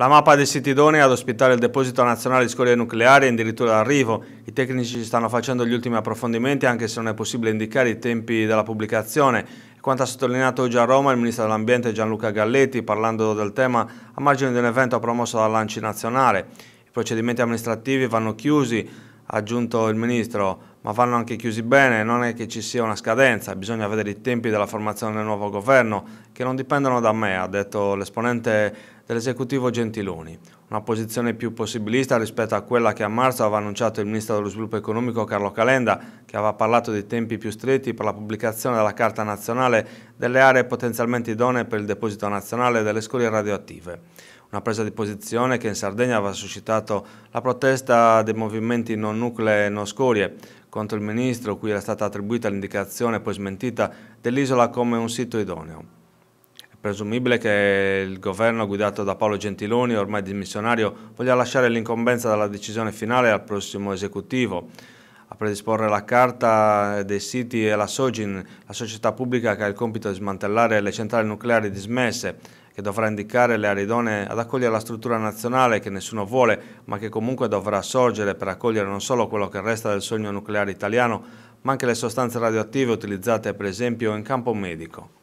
La mappa dei siti idonea ad ospitare il deposito nazionale di scorie nucleari è addirittura d'arrivo. I tecnici stanno facendo gli ultimi approfondimenti anche se non è possibile indicare i tempi della pubblicazione. Quanto ha sottolineato oggi a Roma il ministro dell'ambiente Gianluca Galletti parlando del tema a margine di un evento promosso dal Lanci nazionale. I procedimenti amministrativi vanno chiusi, ha aggiunto il ministro, ma vanno anche chiusi bene, non è che ci sia una scadenza, bisogna vedere i tempi della formazione del nuovo governo che non dipendono da me, ha detto l'esponente dell'esecutivo Gentiloni, una posizione più possibilista rispetto a quella che a marzo aveva annunciato il ministro dello sviluppo economico Carlo Calenda, che aveva parlato di tempi più stretti per la pubblicazione della Carta Nazionale delle aree potenzialmente idonee per il deposito nazionale delle scorie radioattive. Una presa di posizione che in Sardegna aveva suscitato la protesta dei movimenti non nuclee e non scorie, contro il ministro cui era stata attribuita l'indicazione poi smentita dell'isola come un sito idoneo. Presumibile che il governo guidato da Paolo Gentiloni, ormai dimissionario, voglia lasciare l'incombenza della decisione finale al prossimo esecutivo. A predisporre la carta dei siti è la Sogin, la società pubblica che ha il compito di smantellare le centrali nucleari dismesse, che dovrà indicare le aree idonee ad accogliere la struttura nazionale che nessuno vuole, ma che comunque dovrà sorgere per accogliere non solo quello che resta del sogno nucleare italiano, ma anche le sostanze radioattive utilizzate per esempio in campo medico.